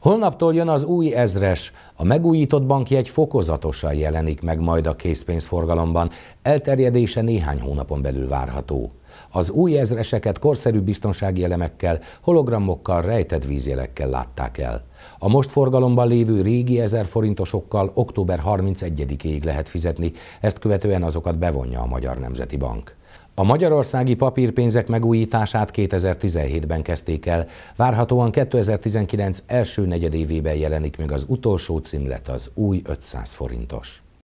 Holnaptól jön az új ezres. A megújított bankjegy fokozatosan jelenik meg majd a készpénzforgalomban. Elterjedése néhány hónapon belül várható. Az új ezreseket korszerű biztonsági elemekkel, hologramokkal, rejtett vízjelekkel látták el. A most forgalomban lévő régi ezer forintosokkal október 31-ig lehet fizetni, ezt követően azokat bevonja a Magyar Nemzeti Bank. A magyarországi papírpénzek megújítását 2017-ben kezdték el. Várhatóan 2019 első negyedévében jelenik meg az utolsó címlet, az új 500 forintos.